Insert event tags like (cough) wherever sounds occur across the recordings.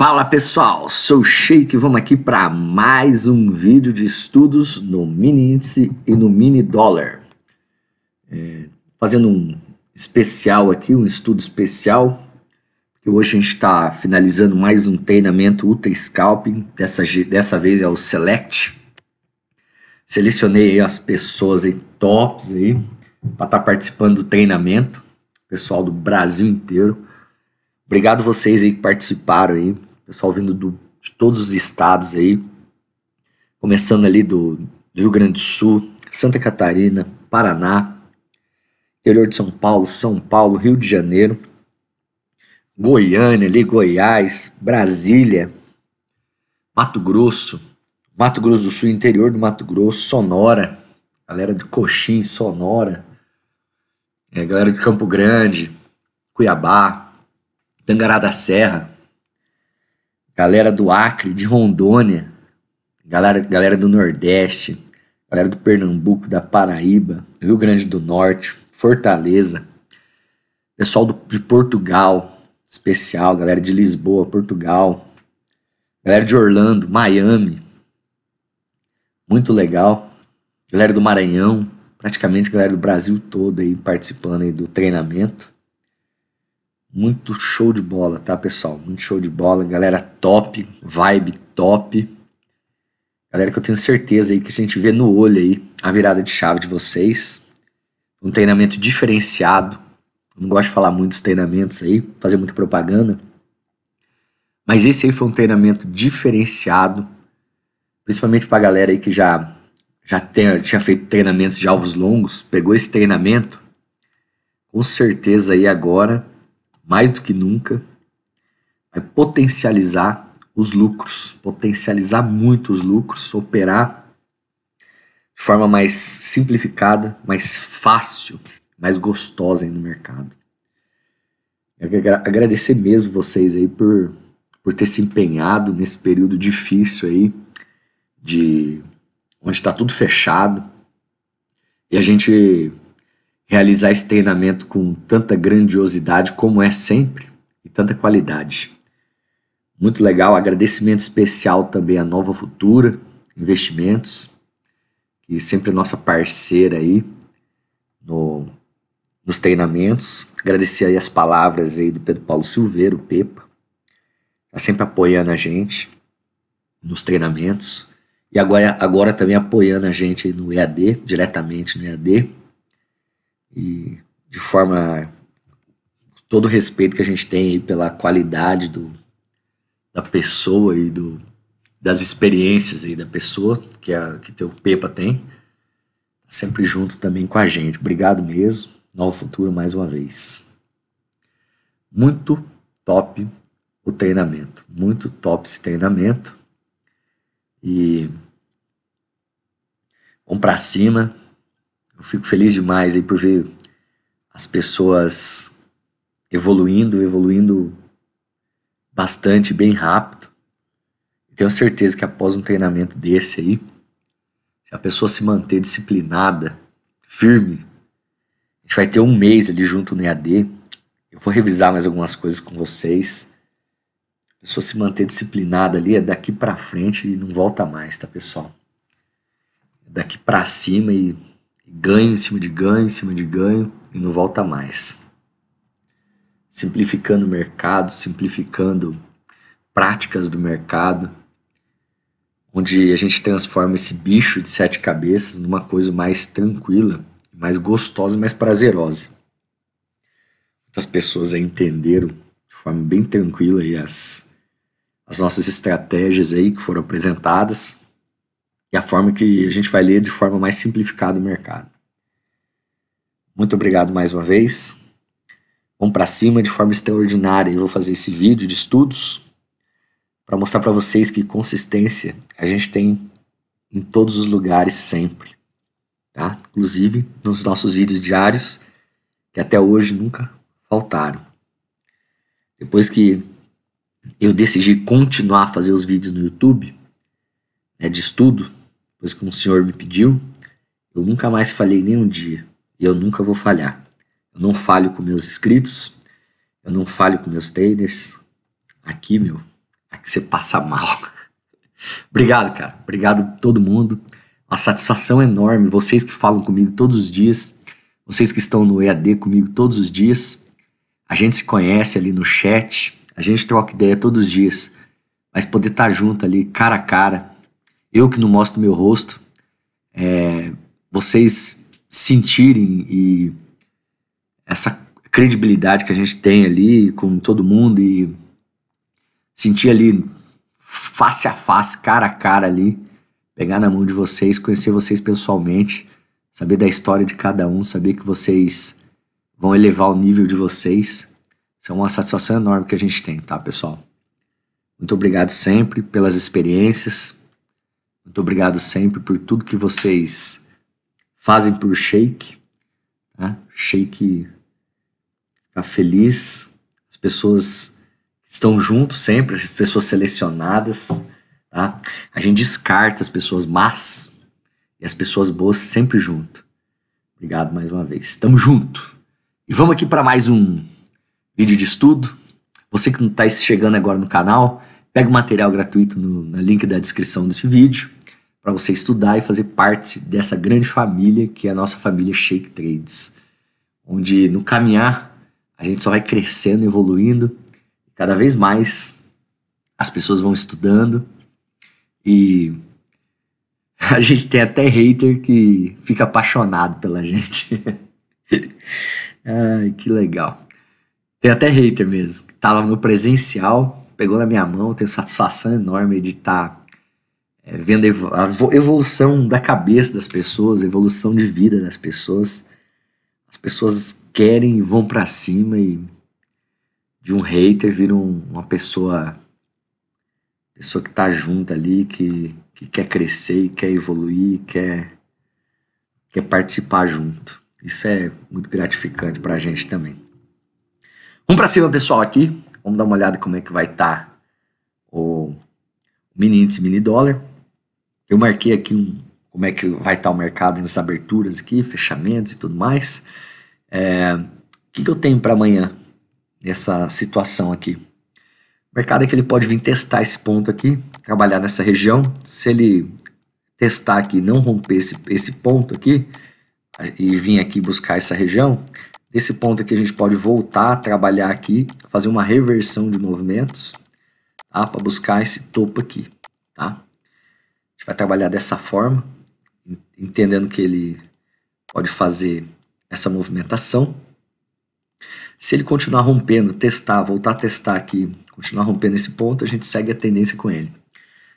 Fala pessoal, sou Sheik e vamos aqui para mais um vídeo de estudos no mini índice e no mini dólar. É, fazendo um especial aqui, um estudo especial, que hoje a gente está finalizando mais um treinamento ultra Scalping, dessa, dessa vez é o Select. Selecionei as pessoas aí, tops aí, para estar tá participando do treinamento, pessoal do Brasil inteiro. Obrigado vocês aí que participaram aí pessoal vindo do, de todos os estados aí, começando ali do, do Rio Grande do Sul, Santa Catarina, Paraná, interior de São Paulo, São Paulo, Rio de Janeiro, Goiânia, ali, Goiás, Brasília, Mato Grosso, Mato Grosso do Sul, interior do Mato Grosso, Sonora, galera de Coxim, Sonora, é, galera de Campo Grande, Cuiabá, Tangará da Serra, galera do Acre, de Rondônia, galera, galera do Nordeste, galera do Pernambuco, da Paraíba, Rio Grande do Norte, Fortaleza, pessoal do, de Portugal, especial, galera de Lisboa, Portugal, galera de Orlando, Miami, muito legal, galera do Maranhão, praticamente galera do Brasil todo aí participando aí do treinamento. Muito show de bola, tá, pessoal? Muito show de bola. Galera top, vibe top. Galera que eu tenho certeza aí que a gente vê no olho aí a virada de chave de vocês. Um treinamento diferenciado. não gosto de falar muito dos treinamentos aí, fazer muita propaganda. Mas esse aí foi um treinamento diferenciado, principalmente pra galera aí que já já tem, tinha feito treinamentos de alvos longos, pegou esse treinamento, com certeza aí agora mais do que nunca, vai potencializar os lucros, potencializar muito os lucros, operar de forma mais simplificada, mais fácil, mais gostosa aí no mercado. Agradecer mesmo vocês aí por, por ter se empenhado nesse período difícil aí, de onde está tudo fechado. E a gente realizar esse treinamento com tanta grandiosidade como é sempre e tanta qualidade. Muito legal, agradecimento especial também à Nova Futura Investimentos, que sempre é nossa parceira aí no, nos treinamentos. Agradecer aí as palavras aí do Pedro Paulo Silveiro, Pepa, tá sempre apoiando a gente nos treinamentos e agora, agora também apoiando a gente no EAD, diretamente no EAD e de forma todo o respeito que a gente tem pela qualidade do, da pessoa e do, das experiências aí da pessoa que a que teu Pepa tem tá sempre junto também com a gente. Obrigado mesmo. novo futuro mais uma vez. Muito top o treinamento. Muito top esse treinamento. E vamos para cima. Eu fico feliz demais aí por ver as pessoas evoluindo, evoluindo bastante, bem rápido. Tenho certeza que após um treinamento desse aí, se a pessoa se manter disciplinada, firme, a gente vai ter um mês ali junto no EAD. Eu vou revisar mais algumas coisas com vocês. A pessoa se manter disciplinada ali é daqui para frente e não volta mais, tá, pessoal? É daqui para cima e ganho em cima de ganho, em cima de ganho e não volta mais. Simplificando o mercado, simplificando práticas do mercado, onde a gente transforma esse bicho de sete cabeças numa coisa mais tranquila, mais gostosa, mais prazerosa. As pessoas entenderam de forma bem tranquila aí as, as nossas estratégias aí que foram apresentadas e a forma que a gente vai ler de forma mais simplificada o mercado. Muito obrigado mais uma vez. Vamos para cima de forma extraordinária. Eu vou fazer esse vídeo de estudos para mostrar para vocês que consistência a gente tem em todos os lugares sempre, tá? Inclusive nos nossos vídeos diários que até hoje nunca faltaram. Depois que eu decidi continuar a fazer os vídeos no YouTube, né, de estudo, pois como o Senhor me pediu, eu nunca mais falhei nenhum dia e eu nunca vou falhar. Eu não falho com meus inscritos, eu não falho com meus traders. Aqui, meu, aqui você passa mal. (laughs) Obrigado, cara. Obrigado a todo mundo. a satisfação é enorme. Vocês que falam comigo todos os dias, vocês que estão no EAD comigo todos os dias. A gente se conhece ali no chat, a gente troca ideia todos os dias. Mas poder estar tá junto ali, cara a cara, eu que não mostro meu rosto, é, vocês sentirem e essa credibilidade que a gente tem ali com todo mundo e sentir ali face a face, cara a cara ali, pegar na mão de vocês, conhecer vocês pessoalmente, saber da história de cada um, saber que vocês vão elevar o nível de vocês. Isso é uma satisfação enorme que a gente tem, tá, pessoal? Muito obrigado sempre pelas experiências, muito obrigado sempre por tudo que vocês fazem por Shake. Né? Shake fica feliz. As pessoas estão junto sempre, as pessoas selecionadas. Tá? A gente descarta as pessoas más e as pessoas boas sempre junto. Obrigado mais uma vez. Tamo junto. E vamos aqui para mais um vídeo de estudo. Você que não está chegando agora no canal, Pega o material gratuito no, no link da descrição desse vídeo para você estudar e fazer parte dessa grande família que é a nossa família Shake Trades, onde no caminhar a gente só vai crescendo, evoluindo, cada vez mais as pessoas vão estudando e (laughs) a gente tem até hater que fica apaixonado pela gente. (laughs) Ai, que legal. Tem até hater mesmo, que tava no presencial pegou na minha mão, tenho satisfação enorme de tá, estar eh, é, vendo a evolução da cabeça das pessoas, evolução de vida das pessoas. As pessoas querem e vão para cima e de um hater vira um, uma pessoa pessoa que tá junto ali, que, que quer crescer, quer evoluir, quer, quer participar junto. Isso é muito gratificante pra gente também. Vamos pra cima, pessoal, aqui. Vamos dar uma olhada como é que vai estar tá o mini índice, mini dólar. Eu marquei aqui um, como é que vai estar tá o mercado nas aberturas aqui, fechamentos e tudo mais. É, o que, que eu tenho para amanhã nessa situação aqui? O mercado é que ele pode vir testar esse ponto aqui, trabalhar nessa região. Se ele testar aqui, não romper esse, esse ponto aqui e vir aqui buscar essa região, Nesse ponto aqui a gente pode voltar a trabalhar aqui, fazer uma reversão de movimentos, tá? para buscar esse topo aqui. Tá? A gente vai trabalhar dessa forma, entendendo que ele pode fazer essa movimentação. Se ele continuar rompendo, testar, voltar a testar aqui, continuar rompendo esse ponto, a gente segue a tendência com ele.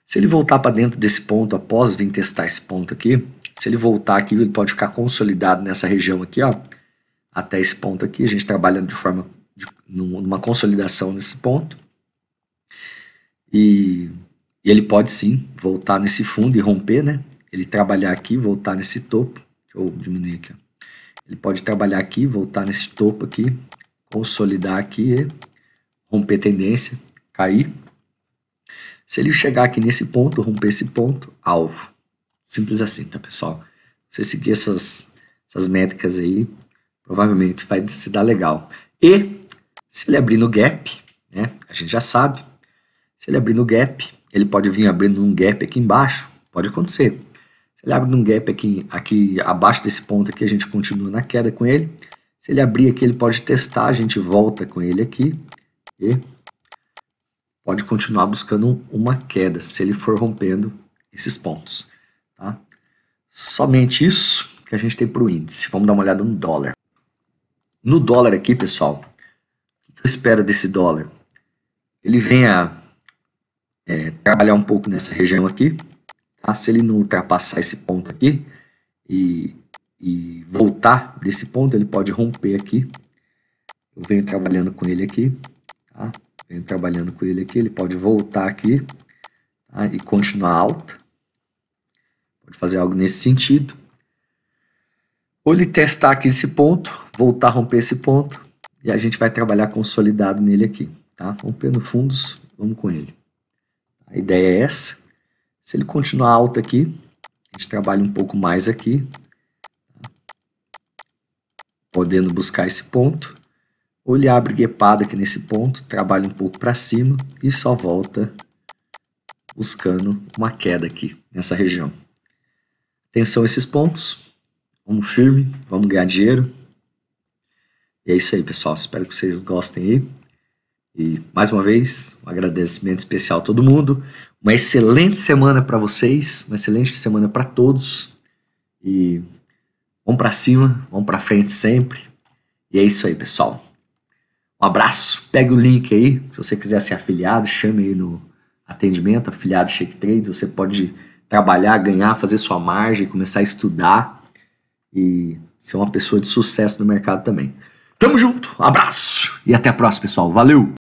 Se ele voltar para dentro desse ponto, após vir testar esse ponto aqui, se ele voltar aqui, ele pode ficar consolidado nessa região aqui, ó, até esse ponto aqui. A gente trabalha de forma de, numa consolidação nesse ponto. E, e, ele pode sim voltar nesse fundo e romper, né? Ele trabalhar aqui, voltar nesse topo. Deixa eu diminuir aqui. Ele pode trabalhar aqui, voltar nesse topo aqui, consolidar aqui romper tendência, cair. Se ele chegar aqui nesse ponto, romper esse ponto, alvo. Simples assim, tá pessoal? Você seguir essas, essas métricas aí, provavelmente vai se dar legal. E se ele abrir no gap, né, a gente já sabe, se ele abrir no gap, ele pode vir abrindo um gap aqui embaixo, pode acontecer. Se ele abre um gap aqui, aqui abaixo desse ponto aqui, a gente continua na queda com ele. Se ele abrir aqui, ele pode testar, a gente volta com ele aqui e pode continuar buscando uma queda, se ele for rompendo esses pontos. Tá? Somente isso que a gente tem para o índice. Vamos dar uma olhada no dólar. No dólar aqui, pessoal, o que eu espero desse dólar? Ele venha é, trabalhar um pouco nessa região aqui, tá? se ele não ultrapassar esse ponto aqui e, e voltar desse ponto, ele pode romper aqui. Eu venho trabalhando com ele aqui, tá? venho trabalhando com ele aqui, ele pode voltar aqui tá? e continuar alta. Pode fazer algo nesse sentido. Ou ele testar aqui esse ponto, voltar a romper esse ponto e a gente vai trabalhar consolidado nele aqui, tá? Rompendo fundos, vamos com ele. A ideia é essa. Se ele continuar alto aqui, a gente trabalha um pouco mais aqui, tá? podendo buscar esse ponto, ou ele abre guepada aqui nesse ponto, trabalha um pouco para cima e só volta buscando uma queda aqui nessa região. Atenção a esses pontos, vamos firme, vamos ganhar dinheiro, e é isso aí, pessoal. Espero que vocês gostem aí. E mais uma vez, um agradecimento especial a todo mundo. Uma excelente semana para vocês, uma excelente semana para todos. E vamos para cima, vamos para frente sempre. E é isso aí, pessoal. Um abraço. Pega o link aí, se você quiser ser afiliado, chame aí no atendimento, afiliado Shake Trade, você pode trabalhar, ganhar, fazer sua margem, começar a estudar e ser uma pessoa de sucesso no mercado também. Tamo junto, abraço e até a próxima, pessoal. Valeu!